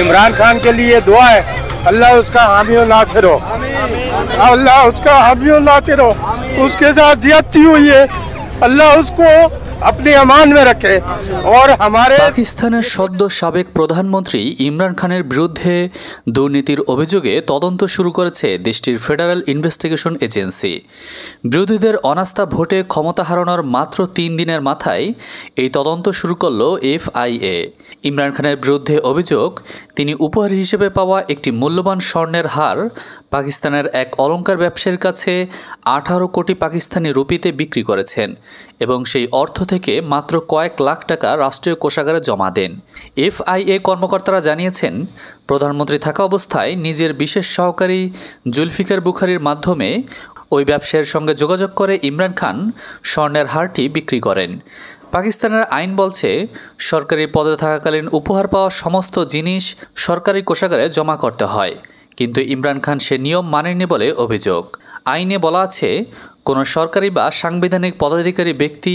इमरान खान के लिए दुआ है अल्लाह उसका हामियों नाचिर हो अल्लाह उसका हामियों नाचिर हो उसके साथ जियती हुई है अल्लाह उसको আপনি পাকিস্তানের সদ্য সাবেক প্রধানমন্ত্রী ইমরান খানের বিরুদ্ধে দুর্নীতির অভিযোগে তদন্ত শুরু করেছে দেশটির ফেডারেল ইনভেস্টিগেশন এজেন্সি বিরোধীদের অনাস্থা ভোটে ক্ষমতা হারানোর মাত্র তিন দিনের মাথায় এই তদন্ত শুরু করল এফআইএ ইমরান খানের বিরুদ্ধে অভিযোগ তিনি উপহার হিসেবে পাওয়া একটি মূল্যবান স্বর্ণের হার পাকিস্তানের এক অলঙ্কার ব্যবসায়ীর কাছে আঠারো কোটি পাকিস্তানি রুপিতে বিক্রি করেছেন এবং সেই অর্থ থেকে মাত্র কয়েক লাখ টাকা রাষ্ট্রীয় কোষাগারে জমা দেন এফআইএ কর্মকর্তারা জানিয়েছেন প্রধানমন্ত্রী থাকা অবস্থায় নিজের বিশেষ সহকারী জুলফিকার বুখারির মাধ্যমে ওই ব্যবসায়ীর সঙ্গে যোগাযোগ করে ইমরান খান স্বর্ণের হারটি বিক্রি করেন পাকিস্তানের আইন বলছে সরকারি পদে থাকাকালীন উপহার পাওয়া সমস্ত জিনিস সরকারি কোষাগারে জমা করতে হয় কিন্তু ইমরান খান সে নিয়ম মানেননি বলে অভিযোগ আইনে বলা আছে কোনো সরকারি বা সাংবিধানিক পদাধিকারী ব্যক্তি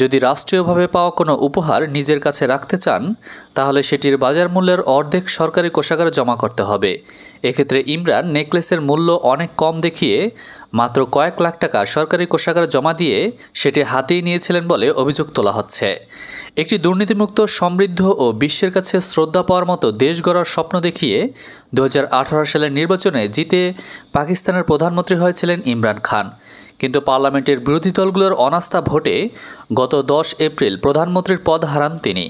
যদি রাষ্ট্রীয়ভাবে পাওয়া কোনো উপহার নিজের কাছে রাখতে চান তাহলে সেটির বাজার মূল্যের অর্ধেক সরকারি কোষাগারে জমা করতে হবে এক্ষেত্রে ইমরান নেকলেসের মূল্য অনেক কম দেখিয়ে মাত্র কয়েক লাখ টাকা সরকারি কোষাগারে জমা দিয়ে সেটি হাতিয়ে নিয়েছিলেন বলে অভিযোগ তোলা হচ্ছে একটি দুর্নীতিমুক্ত সমৃদ্ধ ও বিশ্বের কাছে শ্রদ্ধা পাওয়ার মতো দেশ গড়ার স্বপ্ন দেখিয়ে দু সালের নির্বাচনে জিতে পাকিস্তানের প্রধানমন্ত্রী হয়েছিলেন ইমরান খান কিন্তু পার্লামেন্টের বিরোধী দলগুলোর অনাস্থা ভোটে গত দশ এপ্রিল প্রধানমন্ত্রীর পদ হারান তিনি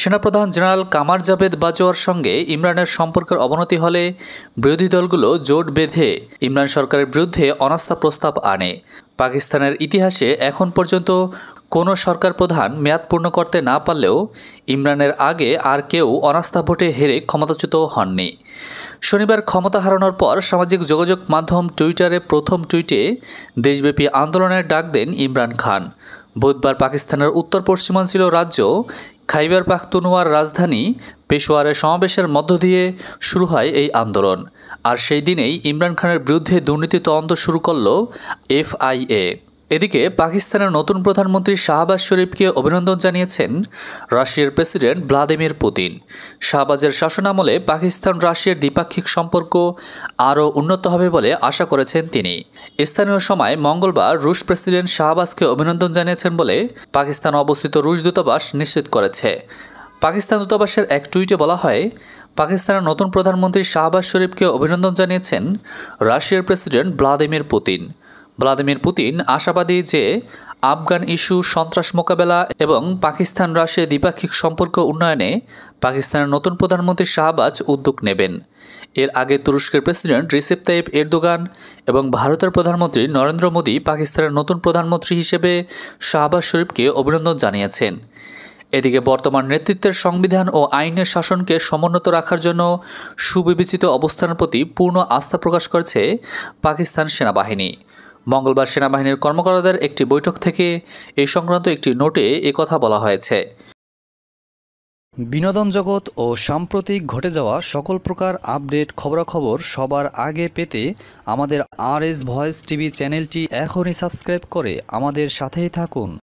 সেনাপ্রধান জেনারেল কামার জাভেদ বাজোয়ার সঙ্গে ইমরানের সম্পর্কের অবনতি হলে বিরোধী দলগুলো জোট বেঁধে ইমরান সরকারের বিরুদ্ধে অনাস্থা প্রস্তাব আনে পাকিস্তানের ইতিহাসে এখন পর্যন্ত কোনো সরকার প্রধান মেয়াদ পূর্ণ করতে না পারলেও ইমরানের আগে আর কেউ অনাস্থা ভোটে হেরে ক্ষমতাচ্যুত হননি শনিবার ক্ষমতা হারানোর পর সামাজিক যোগাযোগ মাধ্যম টুইটারে প্রথম টুইটে দেশব্যাপী আন্দোলনের ডাক দেন ইমরান খান বুধবার পাকিস্তানের উত্তর পশ্চিমাঞ্চল রাজ্য খাইবার পাখতুনুয়ার রাজধানী পেশোয়ারে সমাবেশের মধ্য দিয়ে শুরু হয় এই আন্দোলন আর সেই দিনেই ইমরান খানের বিরুদ্ধে দুর্নীতি তদন্ত শুরু করল এফআইএ এদিকে পাকিস্তানের নতুন প্রধানমন্ত্রী শাহবাজ শরীফকে অভিনন্দন জানিয়েছেন রাশিয়ার প্রেসিডেন্ট ভ্লাদিমির পুতিন শাহবাজের শাসনামলে পাকিস্তান রাশিয়ার দ্বিপাক্ষিক সম্পর্ক আরও উন্নত হবে বলে আশা করেছেন তিনি স্থানীয় সময় মঙ্গলবার রুশ প্রেসিডেন্ট শাহবাজকে অভিনন্দন জানিয়েছেন বলে পাকিস্তান অবস্থিত রুশ দূতাবাস নিশ্চিত করেছে পাকিস্তান দূতাবাসের এক টুইটে বলা হয় পাকিস্তানের নতুন প্রধানমন্ত্রী শাহবাজ শরীফকে অভিনন্দন জানিয়েছেন রাশিয়ার president Vladimir Putin Vladimir Putin আশাবাদী যে আফগান ইস্যু সন্ত্রাস মোকাবেলা এবং পাকিস্তান রাশিয়া দ্বিপাক্ষিক সম্পর্ক উন্নয়নে পাকিস্তানের নতুন প্রধানমন্ত্রী শাহবাজ উদ্যোগ নেবেন এর আগে তুরস্কের প্রেসিডেন্ট রিসেপ তাইব এরদোগান এবং ভারতের প্রধানমন্ত্রী নরেন্দ্র মোদী পাকিস্তানের নতুন প্রধানমন্ত্রী হিসেবে শাহবাজ শরীফকে অভিনন্দন জানিয়েছেন এদিকে বর্তমান নেতৃত্বের সংবিধান ও আইনের শাসনকে সমুন্নত রাখার জন্য সুবিবেচিত অবস্থানের প্রতি পূর্ণ আস্থা প্রকাশ করেছে পাকিস্তান সেনাবাহিনী মঙ্গলবার সেনাবাহিনীর কর্মকর্তাদের একটি বৈঠক থেকে এ সংক্রান্ত একটি নোটে কথা বলা হয়েছে বিনোদন জগৎ ও সাম্প্রতিক ঘটে যাওয়া সকল প্রকার আপডেট খবরাখবর সবার আগে পেতে আমাদের আর এস ভয়েস টিভি চ্যানেলটি এখনই সাবস্ক্রাইব করে আমাদের সাথেই থাকুন